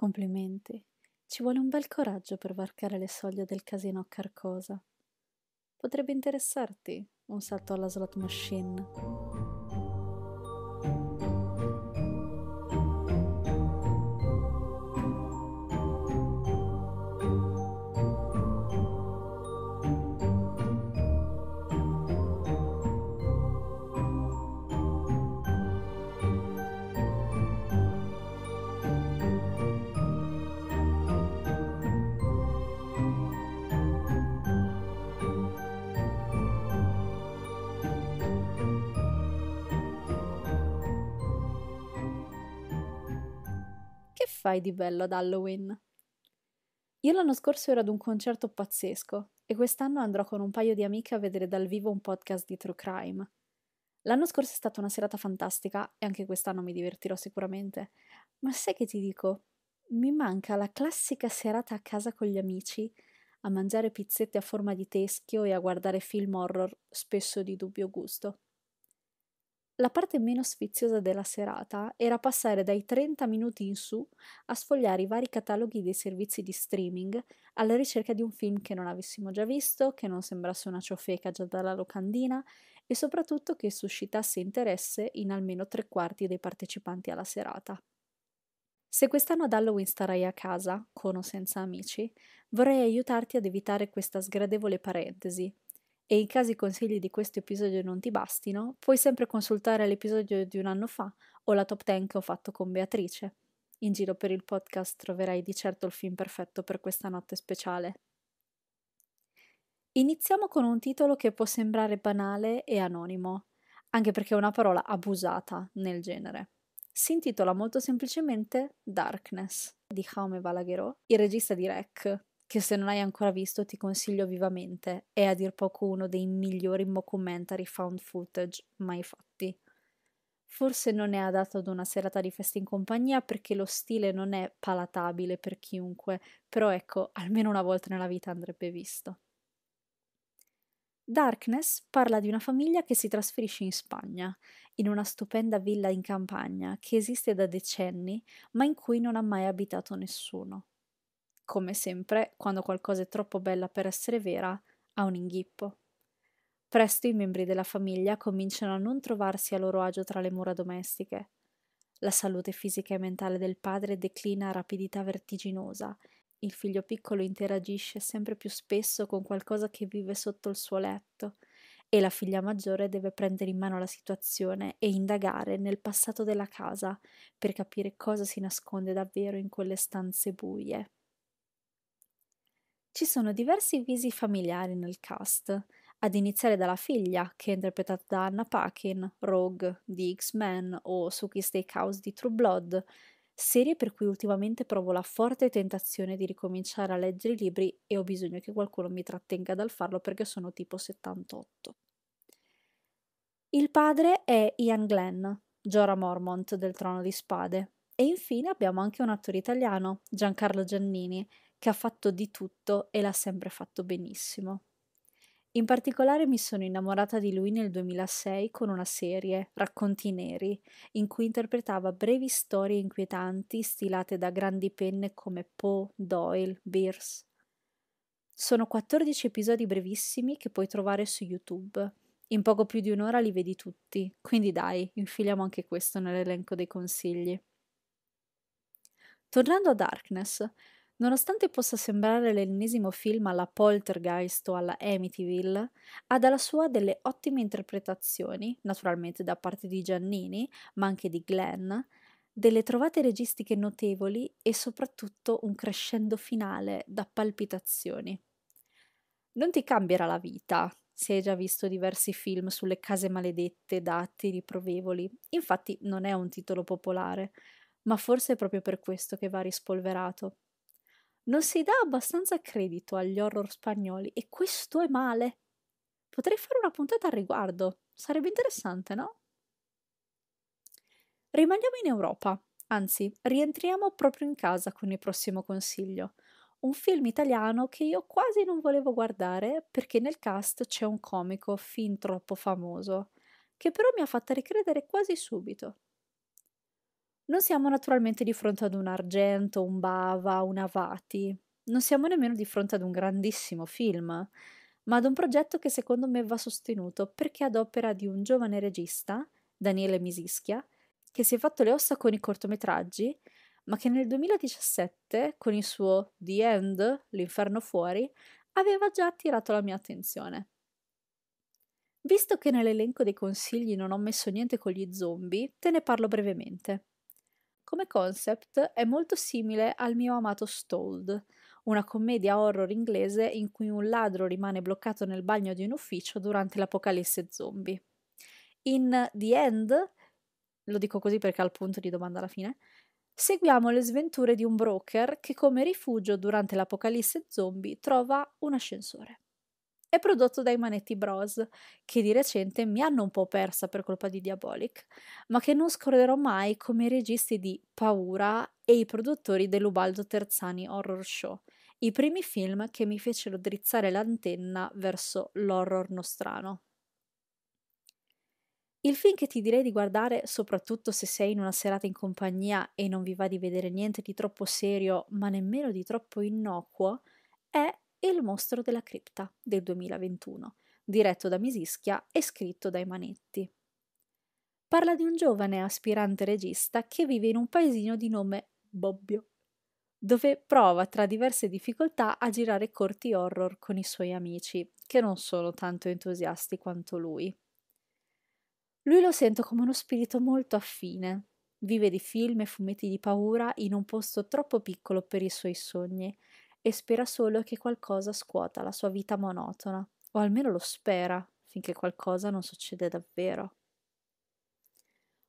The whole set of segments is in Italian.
Complimenti. Ci vuole un bel coraggio per varcare le soglie del casino a Carcosa. Potrebbe interessarti un salto alla slot machine. fai di bello ad Halloween? Io l'anno scorso ero ad un concerto pazzesco e quest'anno andrò con un paio di amiche a vedere dal vivo un podcast di True Crime. L'anno scorso è stata una serata fantastica e anche quest'anno mi divertirò sicuramente, ma sai che ti dico? Mi manca la classica serata a casa con gli amici, a mangiare pizzette a forma di teschio e a guardare film horror, spesso di dubbio gusto. La parte meno sfiziosa della serata era passare dai 30 minuti in su a sfogliare i vari cataloghi dei servizi di streaming alla ricerca di un film che non avessimo già visto, che non sembrasse una ciofeca già dalla locandina e soprattutto che suscitasse interesse in almeno tre quarti dei partecipanti alla serata. Se quest'anno ad Halloween starai a casa, con o senza amici, vorrei aiutarti ad evitare questa sgradevole parentesi e in caso i consigli di questo episodio non ti bastino, puoi sempre consultare l'episodio di un anno fa o la top 10 che ho fatto con Beatrice. In giro per il podcast troverai di certo il film perfetto per questa notte speciale. Iniziamo con un titolo che può sembrare banale e anonimo, anche perché è una parola abusata nel genere. Si intitola molto semplicemente Darkness di Jaume Balagueró, il regista di Rec, che se non hai ancora visto ti consiglio vivamente, è a dir poco uno dei migliori mockumentary found footage mai fatti. Forse non è adatto ad una serata di festa in compagnia perché lo stile non è palatabile per chiunque, però ecco, almeno una volta nella vita andrebbe visto. Darkness parla di una famiglia che si trasferisce in Spagna, in una stupenda villa in campagna che esiste da decenni, ma in cui non ha mai abitato nessuno come sempre, quando qualcosa è troppo bella per essere vera, ha un inghippo. Presto i membri della famiglia cominciano a non trovarsi a loro agio tra le mura domestiche. La salute fisica e mentale del padre declina a rapidità vertiginosa. Il figlio piccolo interagisce sempre più spesso con qualcosa che vive sotto il suo letto e la figlia maggiore deve prendere in mano la situazione e indagare nel passato della casa per capire cosa si nasconde davvero in quelle stanze buie. Ci sono diversi visi familiari nel cast, ad iniziare dalla figlia, che è interpretata da Anna Paquin, Rogue di X-Men o Suki Steakhouse di True Blood, serie per cui ultimamente provo la forte tentazione di ricominciare a leggere i libri e ho bisogno che qualcuno mi trattenga dal farlo perché sono tipo 78. Il padre è Ian Glenn, Jorah Mormont del Trono di Spade, e infine abbiamo anche un attore italiano, Giancarlo Giannini, che ha fatto di tutto e l'ha sempre fatto benissimo. In particolare mi sono innamorata di lui nel 2006 con una serie, Racconti Neri, in cui interpretava brevi storie inquietanti stilate da grandi penne come Poe, Doyle, Beers. Sono 14 episodi brevissimi che puoi trovare su YouTube. In poco più di un'ora li vedi tutti, quindi dai, infiliamo anche questo nell'elenco dei consigli. Tornando a Darkness, Nonostante possa sembrare l'ennesimo film alla Poltergeist o alla Amityville, ha dalla sua delle ottime interpretazioni, naturalmente da parte di Giannini, ma anche di Glenn, delle trovate registiche notevoli e soprattutto un crescendo finale da palpitazioni. Non ti cambierà la vita se hai già visto diversi film sulle case maledette da atti riprovevoli, infatti non è un titolo popolare, ma forse è proprio per questo che va rispolverato. Non si dà abbastanza credito agli horror spagnoli e questo è male. Potrei fare una puntata al riguardo, sarebbe interessante, no? Rimaniamo in Europa, anzi, rientriamo proprio in casa con il prossimo consiglio. Un film italiano che io quasi non volevo guardare perché nel cast c'è un comico fin troppo famoso, che però mi ha fatta ricredere quasi subito. Non siamo naturalmente di fronte ad un Argento, un Bava, un Avati. Non siamo nemmeno di fronte ad un grandissimo film, ma ad un progetto che secondo me va sostenuto perché ad opera di un giovane regista, Daniele Misischia, che si è fatto le ossa con i cortometraggi, ma che nel 2017, con il suo The End, L'inferno fuori, aveva già attirato la mia attenzione. Visto che nell'elenco dei consigli non ho messo niente con gli zombie, te ne parlo brevemente. Come concept è molto simile al mio amato Stalled, una commedia horror inglese in cui un ladro rimane bloccato nel bagno di un ufficio durante l'apocalisse zombie. In The End, lo dico così perché ha il punto di domanda alla fine, seguiamo le sventure di un broker che come rifugio durante l'apocalisse zombie trova un ascensore è prodotto dai Manetti Bros, che di recente mi hanno un po' persa per colpa di Diabolic, ma che non scorderò mai come i registi di Paura e i produttori dell'Ubaldo Terzani Horror Show, i primi film che mi fecero drizzare l'antenna verso l'horror nostrano. Il film che ti direi di guardare, soprattutto se sei in una serata in compagnia e non vi va di vedere niente di troppo serio, ma nemmeno di troppo innocuo, è e Il mostro della cripta del 2021, diretto da Misischia e scritto dai Manetti. Parla di un giovane aspirante regista che vive in un paesino di nome Bobbio, dove prova tra diverse difficoltà a girare corti horror con i suoi amici, che non sono tanto entusiasti quanto lui. Lui lo sento come uno spirito molto affine. Vive di film e fumetti di paura in un posto troppo piccolo per i suoi sogni e spera solo che qualcosa scuota la sua vita monotona, o almeno lo spera, finché qualcosa non succede davvero.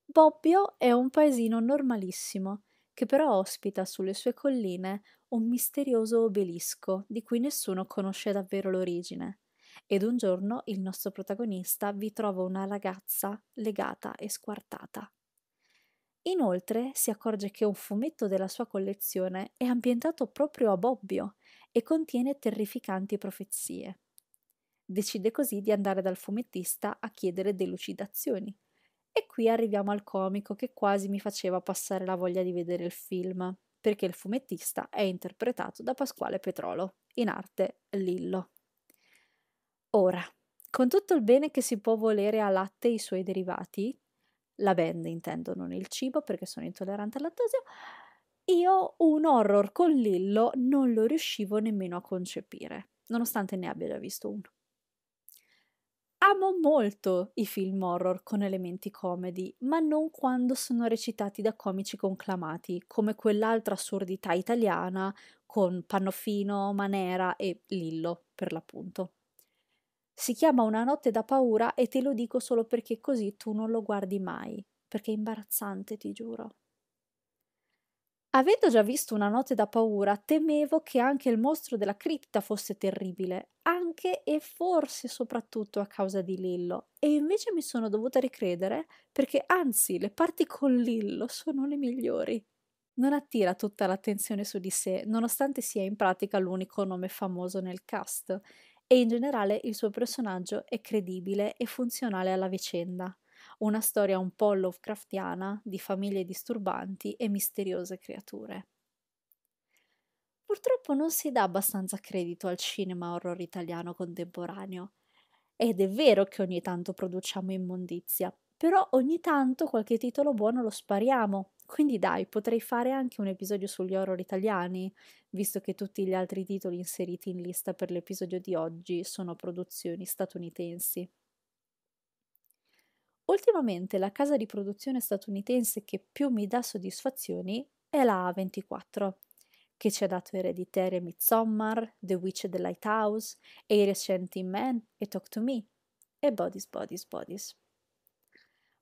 Bobbio è un paesino normalissimo, che però ospita sulle sue colline un misterioso obelisco di cui nessuno conosce davvero l'origine. Ed un giorno il nostro protagonista vi trova una ragazza legata e squartata. Inoltre si accorge che un fumetto della sua collezione è ambientato proprio a Bobbio e contiene terrificanti profezie. Decide così di andare dal fumettista a chiedere delucidazioni. E qui arriviamo al comico che quasi mi faceva passare la voglia di vedere il film, perché il fumettista è interpretato da Pasquale Petrolo, in arte Lillo. Ora, con tutto il bene che si può volere a latte e i suoi derivati, la band intendo, non il cibo perché sono intollerante al lattosio, io un horror con Lillo non lo riuscivo nemmeno a concepire, nonostante ne abbia già visto uno. Amo molto i film horror con elementi comedy, ma non quando sono recitati da comici conclamati, come quell'altra assurdità italiana con Pannofino, Manera e Lillo, per l'appunto. Si chiama Una notte da paura e te lo dico solo perché così tu non lo guardi mai, perché è imbarazzante, ti giuro. Avendo già visto Una notte da paura, temevo che anche il mostro della cripta fosse terribile, anche e forse soprattutto a causa di Lillo, e invece mi sono dovuta ricredere perché anzi le parti con Lillo sono le migliori. Non attira tutta l'attenzione su di sé, nonostante sia in pratica l'unico nome famoso nel cast, e in generale il suo personaggio è credibile e funzionale alla vicenda. Una storia un po' Lovecraftiana di famiglie disturbanti e misteriose creature. Purtroppo non si dà abbastanza credito al cinema horror italiano contemporaneo. Ed è vero che ogni tanto produciamo immondizia, però ogni tanto qualche titolo buono lo spariamo quindi dai, potrei fare anche un episodio sugli horror italiani, visto che tutti gli altri titoli inseriti in lista per l'episodio di oggi sono produzioni statunitensi. Ultimamente la casa di produzione statunitense che più mi dà soddisfazioni è la A24, che ci ha dato Ereditaria Midsommar, The Witch and the Lighthouse, e i recenti Man e Talk to Me e Bodies Bodies Bodies.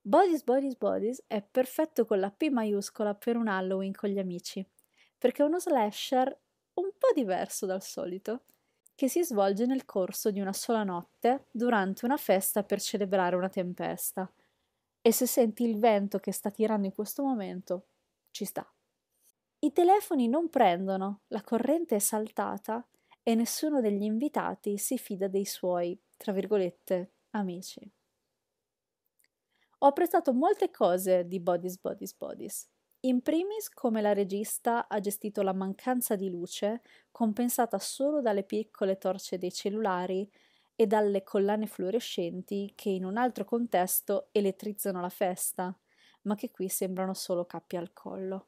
Bodies, Bodies, Bodies è perfetto con la P maiuscola per un Halloween con gli amici, perché è uno slasher un po' diverso dal solito, che si svolge nel corso di una sola notte durante una festa per celebrare una tempesta. E se senti il vento che sta tirando in questo momento, ci sta. I telefoni non prendono, la corrente è saltata e nessuno degli invitati si fida dei suoi, tra virgolette, amici ho apprezzato molte cose di Bodies, Bodies, Bodies. In primis come la regista ha gestito la mancanza di luce, compensata solo dalle piccole torce dei cellulari e dalle collane fluorescenti che in un altro contesto elettrizzano la festa, ma che qui sembrano solo cappi al collo.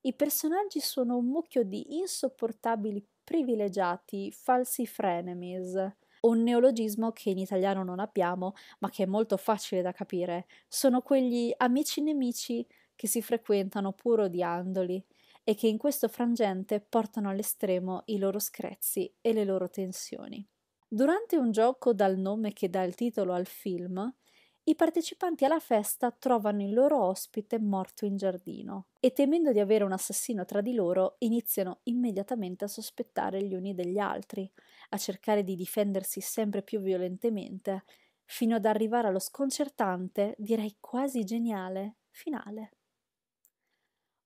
I personaggi sono un mucchio di insopportabili privilegiati, falsi frenemies, un neologismo che in italiano non abbiamo, ma che è molto facile da capire. Sono quegli amici nemici che si frequentano pur odiandoli e che in questo frangente portano all'estremo i loro screzi e le loro tensioni. Durante un gioco dal nome che dà il titolo al film, i partecipanti alla festa trovano il loro ospite morto in giardino e temendo di avere un assassino tra di loro iniziano immediatamente a sospettare gli uni degli altri, a cercare di difendersi sempre più violentemente, fino ad arrivare allo sconcertante, direi quasi geniale, finale.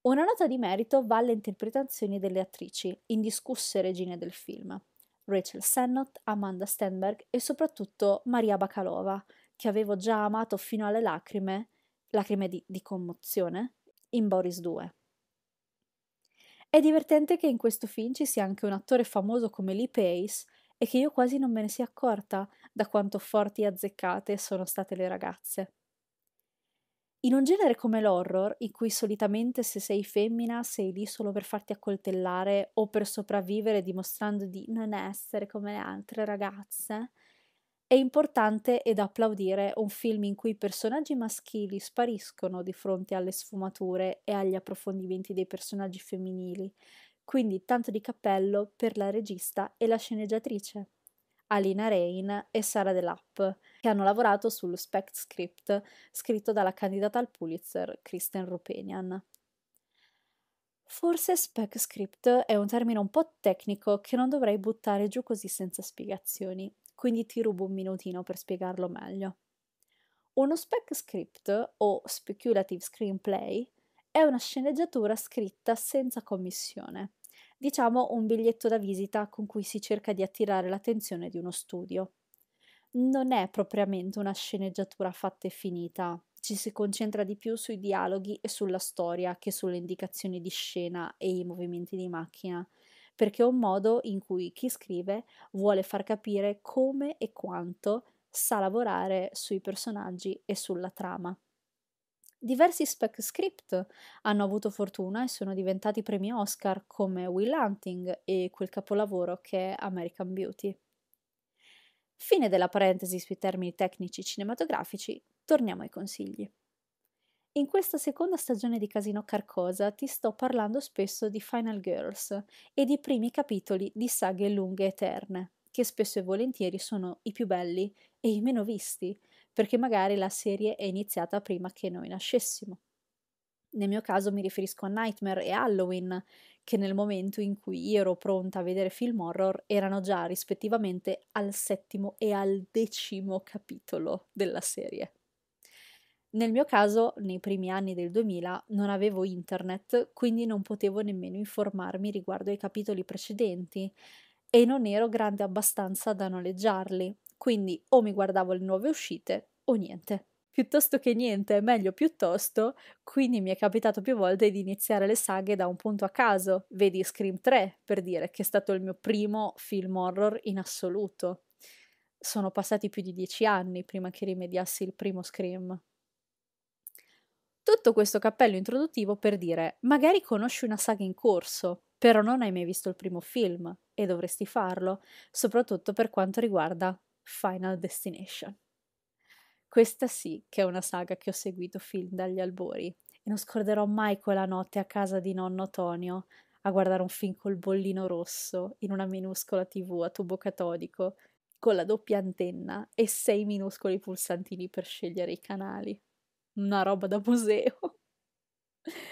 Una nota di merito va alle interpretazioni delle attrici, indiscusse regine del film, Rachel Sennott, Amanda Stenberg e soprattutto Maria Bakalova, che avevo già amato fino alle lacrime, lacrime di, di commozione, in Boris 2. È divertente che in questo film ci sia anche un attore famoso come Lee Pace, e che io quasi non me ne sia accorta da quanto forti e azzeccate sono state le ragazze. In un genere come l'horror, in cui solitamente se sei femmina sei lì solo per farti accoltellare o per sopravvivere dimostrando di non essere come le altre ragazze, è importante ed applaudire un film in cui i personaggi maschili spariscono di fronte alle sfumature e agli approfondimenti dei personaggi femminili, quindi tanto di cappello per la regista e la sceneggiatrice, Alina Rain e Sara Delapp, che hanno lavorato sullo spec script scritto dalla candidata al Pulitzer, Kristen Rupenian. Forse spec script è un termine un po' tecnico che non dovrei buttare giù così senza spiegazioni, quindi ti rubo un minutino per spiegarlo meglio. Uno spec script o speculative screenplay è una sceneggiatura scritta senza commissione, diciamo un biglietto da visita con cui si cerca di attirare l'attenzione di uno studio. Non è propriamente una sceneggiatura fatta e finita, ci si concentra di più sui dialoghi e sulla storia che sulle indicazioni di scena e i movimenti di macchina, perché è un modo in cui chi scrive vuole far capire come e quanto sa lavorare sui personaggi e sulla trama. Diversi spec script hanno avuto fortuna e sono diventati premi Oscar come Will Hunting e quel capolavoro che è American Beauty. Fine della parentesi sui termini tecnici cinematografici, torniamo ai consigli. In questa seconda stagione di Casino Carcosa ti sto parlando spesso di Final Girls e di primi capitoli di saghe lunghe eterne, che spesso e volentieri sono i più belli e i meno visti, perché magari la serie è iniziata prima che noi nascessimo. Nel mio caso mi riferisco a Nightmare e Halloween, che nel momento in cui io ero pronta a vedere film horror erano già rispettivamente al settimo e al decimo capitolo della serie. Nel mio caso, nei primi anni del 2000, non avevo internet, quindi non potevo nemmeno informarmi riguardo ai capitoli precedenti e non ero grande abbastanza da noleggiarli, quindi o mi guardavo le nuove uscite o niente. Piuttosto che niente, meglio piuttosto, quindi mi è capitato più volte di iniziare le saghe da un punto a caso, vedi Scream 3 per dire che è stato il mio primo film horror in assoluto. Sono passati più di dieci anni prima che rimediassi il primo Scream. Tutto questo cappello introduttivo per dire magari conosci una saga in corso, però non hai mai visto il primo film, e dovresti farlo, soprattutto per quanto riguarda Final Destination. Questa sì che è una saga che ho seguito fin dagli albori e non scorderò mai quella notte a casa di nonno Tonio a guardare un film col bollino rosso in una minuscola tv a tubo catodico con la doppia antenna e sei minuscoli pulsantini per scegliere i canali. Una roba da museo.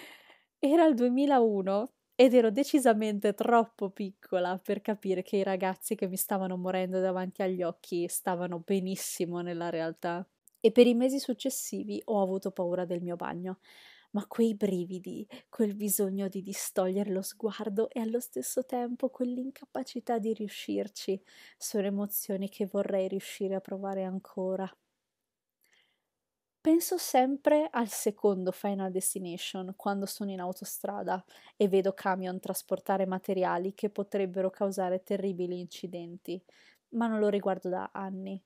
Era il 2001 ed ero decisamente troppo piccola per capire che i ragazzi che mi stavano morendo davanti agli occhi stavano benissimo nella realtà. E per i mesi successivi ho avuto paura del mio bagno, ma quei brividi, quel bisogno di distogliere lo sguardo e allo stesso tempo quell'incapacità di riuscirci, sono emozioni che vorrei riuscire a provare ancora. Penso sempre al secondo Final Destination quando sono in autostrada e vedo camion trasportare materiali che potrebbero causare terribili incidenti, ma non lo riguardo da anni.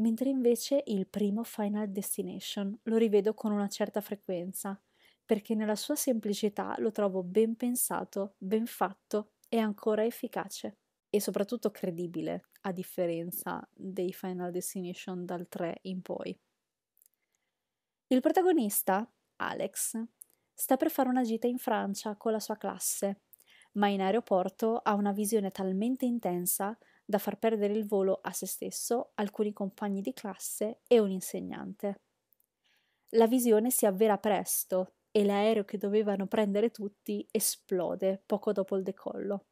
Mentre invece il primo Final Destination lo rivedo con una certa frequenza, perché nella sua semplicità lo trovo ben pensato, ben fatto e ancora efficace. E soprattutto credibile, a differenza dei Final Destination dal 3 in poi. Il protagonista, Alex, sta per fare una gita in Francia con la sua classe, ma in aeroporto ha una visione talmente intensa da far perdere il volo a se stesso, alcuni compagni di classe e un insegnante. La visione si avvera presto e l'aereo che dovevano prendere tutti esplode poco dopo il decollo.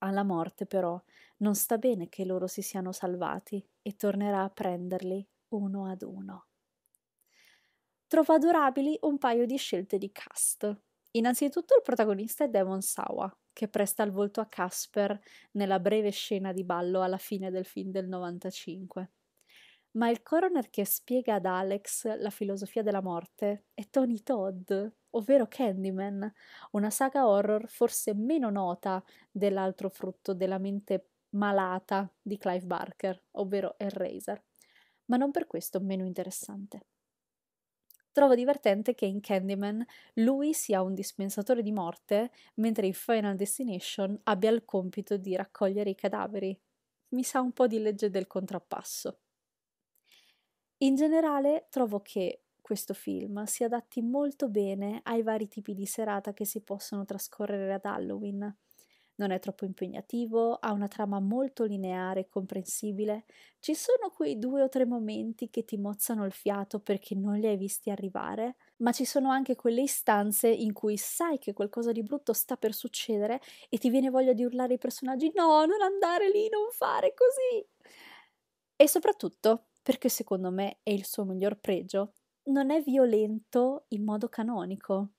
Alla morte, però, non sta bene che loro si siano salvati e tornerà a prenderli uno ad uno trova adorabili un paio di scelte di cast. Innanzitutto il protagonista è Devon Sawa, che presta il volto a Casper nella breve scena di ballo alla fine del film del 95. Ma il coroner che spiega ad Alex la filosofia della morte è Tony Todd, ovvero Candyman, una saga horror forse meno nota dell'altro frutto della mente malata di Clive Barker, ovvero Eraser, ma non per questo meno interessante. Trovo divertente che in Candyman lui sia un dispensatore di morte, mentre in Final Destination abbia il compito di raccogliere i cadaveri. Mi sa un po' di legge del contrappasso. In generale trovo che questo film si adatti molto bene ai vari tipi di serata che si possono trascorrere ad Halloween non è troppo impegnativo, ha una trama molto lineare e comprensibile. Ci sono quei due o tre momenti che ti mozzano il fiato perché non li hai visti arrivare, ma ci sono anche quelle istanze in cui sai che qualcosa di brutto sta per succedere e ti viene voglia di urlare ai personaggi no, non andare lì, non fare così. E soprattutto, perché secondo me è il suo miglior pregio, non è violento in modo canonico.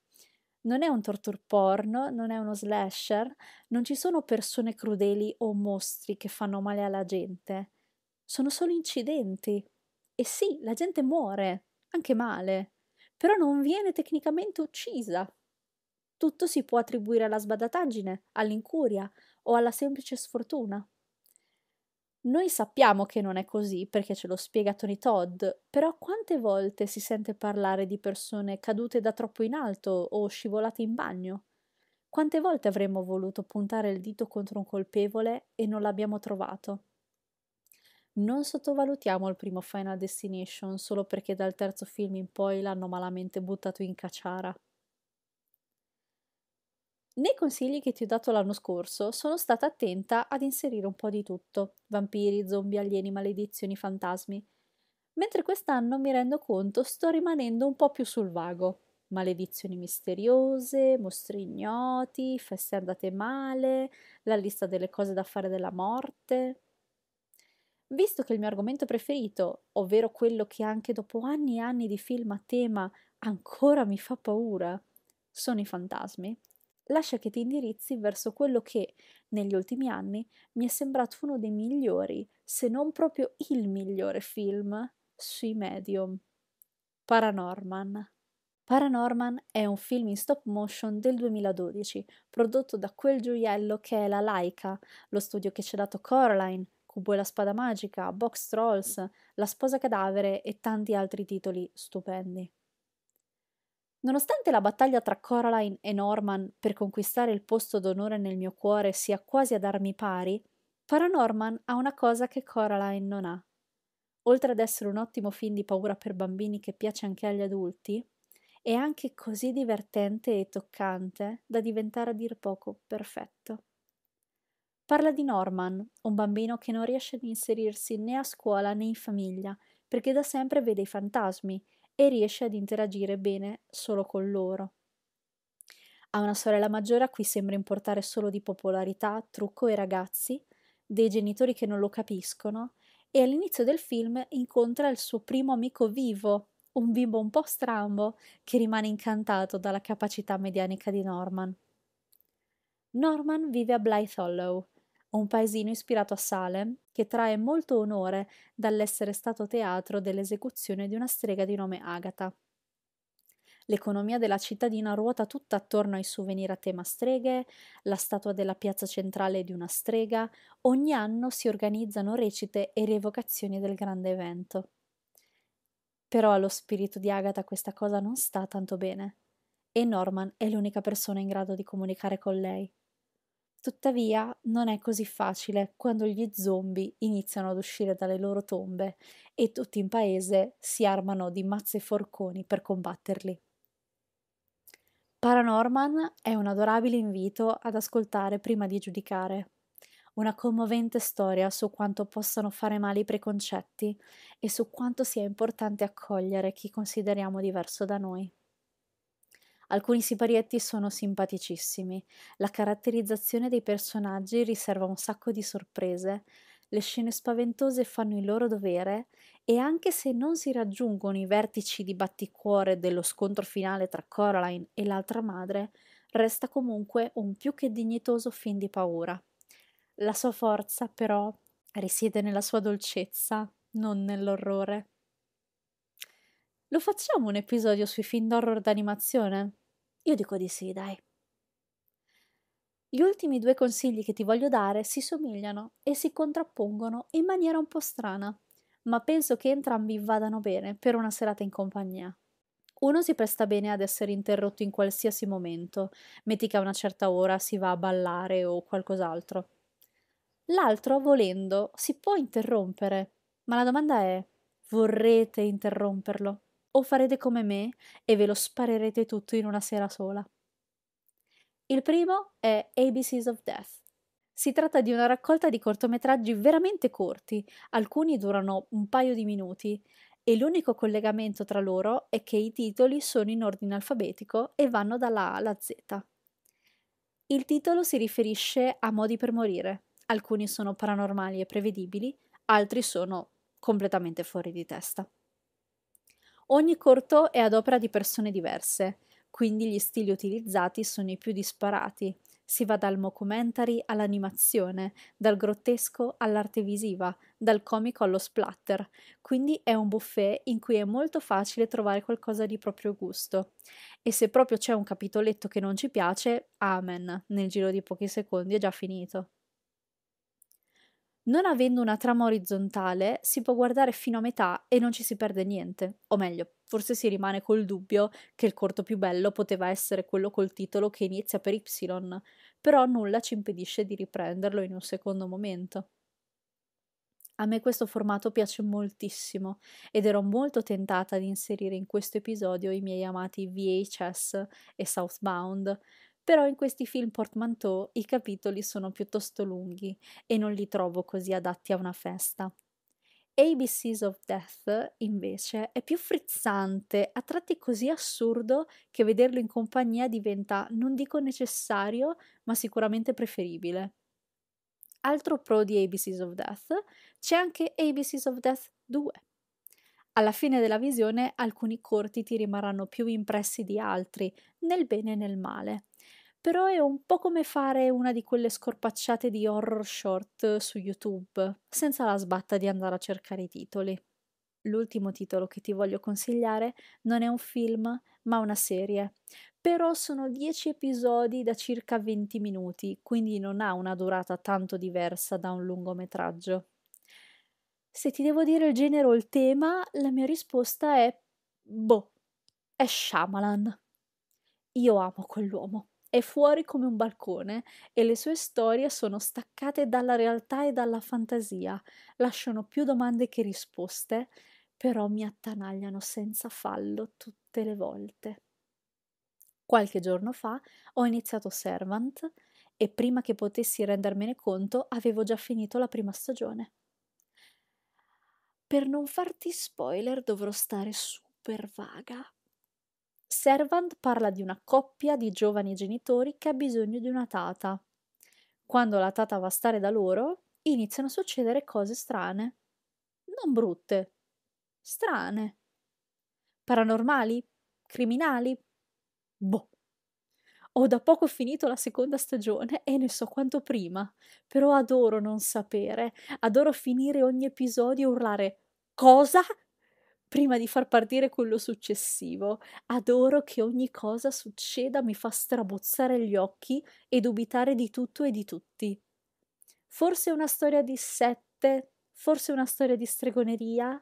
Non è un torture porn, non è uno slasher, non ci sono persone crudeli o mostri che fanno male alla gente. Sono solo incidenti. E sì, la gente muore, anche male, però non viene tecnicamente uccisa. Tutto si può attribuire alla sbadataggine, all'incuria o alla semplice sfortuna. Noi sappiamo che non è così perché ce lo spiega Tony Todd, però quante volte si sente parlare di persone cadute da troppo in alto o scivolate in bagno? Quante volte avremmo voluto puntare il dito contro un colpevole e non l'abbiamo trovato? Non sottovalutiamo il primo Final Destination solo perché dal terzo film in poi l'hanno malamente buttato in cacciara. Nei consigli che ti ho dato l'anno scorso sono stata attenta ad inserire un po' di tutto: vampiri, zombie, alieni, maledizioni, fantasmi. Mentre quest'anno mi rendo conto sto rimanendo un po' più sul vago. Maledizioni misteriose, mostri ignoti, feste andate male, la lista delle cose da fare della morte. Visto che il mio argomento preferito, ovvero quello che anche dopo anni e anni di film a tema ancora mi fa paura, sono i fantasmi, lascia che ti indirizzi verso quello che, negli ultimi anni, mi è sembrato uno dei migliori, se non proprio il migliore film sui medium. Paranorman. Paranorman è un film in stop motion del 2012, prodotto da quel gioiello che è la Laika, lo studio che ci ha dato Coraline, Cubo e la spada magica, Box Trolls, La sposa cadavere e tanti altri titoli stupendi. Nonostante la battaglia tra Coraline e Norman per conquistare il posto d'onore nel mio cuore sia quasi ad armi pari, Paranorman ha una cosa che Coraline non ha. Oltre ad essere un ottimo film di paura per bambini che piace anche agli adulti, è anche così divertente e toccante da diventare a dir poco perfetto. Parla di Norman, un bambino che non riesce ad inserirsi né a scuola né in famiglia, perché da sempre vede i fantasmi e riesce ad interagire bene solo con loro. Ha una sorella maggiore a cui sembra importare solo di popolarità, trucco e ragazzi, dei genitori che non lo capiscono e all'inizio del film incontra il suo primo amico vivo, un bimbo un po' strambo che rimane incantato dalla capacità medianica di Norman. Norman vive a Blythe Hollow, un paesino ispirato a Salem, che trae molto onore dall'essere stato teatro dell'esecuzione di una strega di nome Agatha. L'economia della cittadina ruota tutta attorno ai souvenir a tema streghe, la statua della piazza centrale di una strega, ogni anno si organizzano recite e rievocazioni del grande evento. Però allo spirito di Agatha questa cosa non sta tanto bene e Norman è l'unica persona in grado di comunicare con lei. Tuttavia non è così facile quando gli zombie iniziano ad uscire dalle loro tombe e tutti in paese si armano di mazze e forconi per combatterli. Paranorman è un adorabile invito ad ascoltare prima di giudicare. Una commovente storia su quanto possano fare male i preconcetti e su quanto sia importante accogliere chi consideriamo diverso da noi. Alcuni siparietti sono simpaticissimi, la caratterizzazione dei personaggi riserva un sacco di sorprese, le scene spaventose fanno il loro dovere e anche se non si raggiungono i vertici di batticuore dello scontro finale tra Coraline e l'altra madre, resta comunque un più che dignitoso fin di paura. La sua forza, però, risiede nella sua dolcezza, non nell'orrore. Lo facciamo un episodio sui film d'horror d'animazione? Io dico di sì, dai. Gli ultimi due consigli che ti voglio dare si somigliano e si contrappongono in maniera un po' strana, ma penso che entrambi vadano bene per una serata in compagnia. Uno si presta bene ad essere interrotto in qualsiasi momento, metti che a una certa ora si va a ballare o qualcos'altro. L'altro, volendo, si può interrompere, ma la domanda è vorrete interromperlo? o farete come me e ve lo sparerete tutto in una sera sola. Il primo è ABCs of Death. Si tratta di una raccolta di cortometraggi veramente corti, alcuni durano un paio di minuti, e l'unico collegamento tra loro è che i titoli sono in ordine alfabetico e vanno dalla A alla Z. Il titolo si riferisce a modi per morire. Alcuni sono paranormali e prevedibili, altri sono completamente fuori di testa. Ogni corto è ad opera di persone diverse, quindi gli stili utilizzati sono i più disparati. Si va dal mockumentary all'animazione, dal grottesco all'arte visiva, dal comico allo splatter, quindi è un buffet in cui è molto facile trovare qualcosa di proprio gusto. E se proprio c'è un capitoletto che non ci piace, amen, nel giro di pochi secondi è già finito. Non avendo una trama orizzontale, si può guardare fino a metà e non ci si perde niente. O meglio, forse si rimane col dubbio che il corto più bello poteva essere quello col titolo che inizia per Y, però nulla ci impedisce di riprenderlo in un secondo momento. A me questo formato piace moltissimo ed ero molto tentata di inserire in questo episodio i miei amati VHS e Southbound, però in questi film portmanteau i capitoli sono piuttosto lunghi e non li trovo così adatti a una festa. ABCs of Death, invece, è più frizzante, a tratti così assurdo che vederlo in compagnia diventa, non dico necessario, ma sicuramente preferibile. Altro pro di ABCs of Death, c'è anche ABCs of Death 2. Alla fine della visione alcuni corti ti rimarranno più impressi di altri, nel bene e nel male però è un po' come fare una di quelle scorpacciate di horror short su YouTube, senza la sbatta di andare a cercare i titoli. L'ultimo titolo che ti voglio consigliare non è un film, ma una serie. Però sono 10 episodi da circa 20 minuti, quindi non ha una durata tanto diversa da un lungometraggio. Se ti devo dire il genere o il tema, la mia risposta è boh, è Shyamalan. Io amo quell'uomo è fuori come un balcone e le sue storie sono staccate dalla realtà e dalla fantasia, lasciano più domande che risposte, però mi attanagliano senza fallo tutte le volte. Qualche giorno fa ho iniziato Servant e prima che potessi rendermene conto avevo già finito la prima stagione. Per non farti spoiler dovrò stare super vaga Servant parla di una coppia di giovani genitori che ha bisogno di una tata. Quando la tata va a stare da loro, iniziano a succedere cose strane. Non brutte, strane. Paranormali? Criminali? Boh. Ho da poco finito la seconda stagione e ne so quanto prima, però adoro non sapere, adoro finire ogni episodio e urlare cosa prima di far partire quello successivo. Adoro che ogni cosa succeda, mi fa strabozzare gli occhi e dubitare di tutto e di tutti. Forse una storia di sette, forse una storia di stregoneria.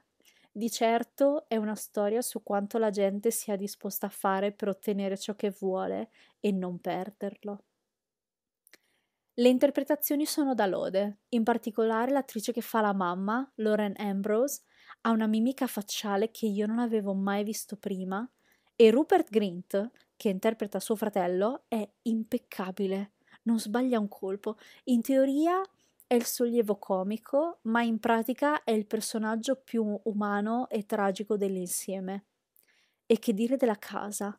Di certo è una storia su quanto la gente sia disposta a fare per ottenere ciò che vuole e non perderlo. Le interpretazioni sono da lode, in particolare l'attrice che fa la mamma, Lauren Ambrose, ha una mimica facciale che io non avevo mai visto prima e Rupert Grint, che interpreta suo fratello, è impeccabile, non sbaglia un colpo. In teoria è il sollievo comico, ma in pratica è il personaggio più umano e tragico dell'insieme. E che dire della casa?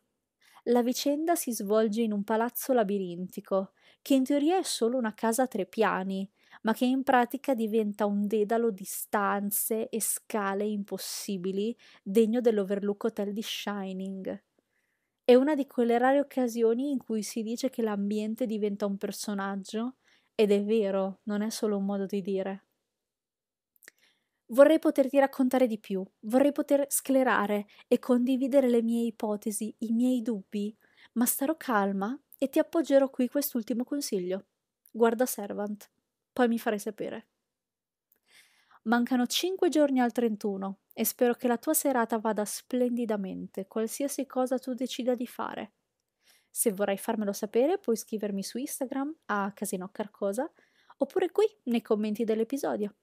La vicenda si svolge in un palazzo labirintico, che in teoria è solo una casa a tre piani, ma che in pratica diventa un dedalo di stanze e scale impossibili, degno dell'Overlook Hotel di Shining. È una di quelle rare occasioni in cui si dice che l'ambiente diventa un personaggio, ed è vero, non è solo un modo di dire. Vorrei poterti raccontare di più, vorrei poter sclerare e condividere le mie ipotesi, i miei dubbi, ma starò calma e ti appoggerò qui quest'ultimo consiglio. Guarda Servant. Poi mi farei sapere. Mancano 5 giorni al 31 e spero che la tua serata vada splendidamente, qualsiasi cosa tu decida di fare. Se vorrai farmelo sapere, puoi scrivermi su Instagram a Casino Carcosa oppure qui nei commenti dell'episodio.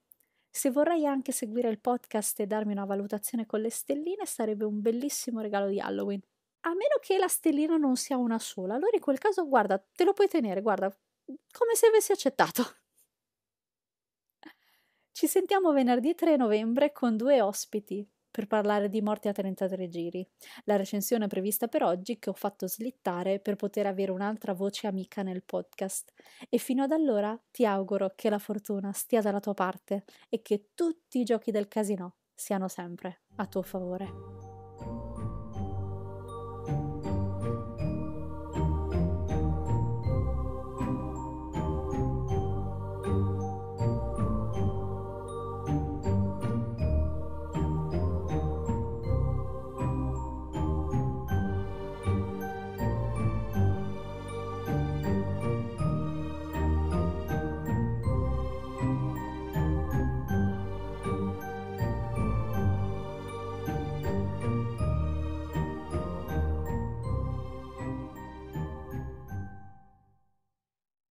Se vorrai anche seguire il podcast e darmi una valutazione con le stelline, sarebbe un bellissimo regalo di Halloween. A meno che la stellina non sia una sola, allora in quel caso guarda, te lo puoi tenere, guarda, come se avessi accettato. Ci sentiamo venerdì 3 novembre con due ospiti per parlare di Morti a 33 giri, la recensione prevista per oggi che ho fatto slittare per poter avere un'altra voce amica nel podcast. E fino ad allora ti auguro che la fortuna stia dalla tua parte e che tutti i giochi del casino siano sempre a tuo favore.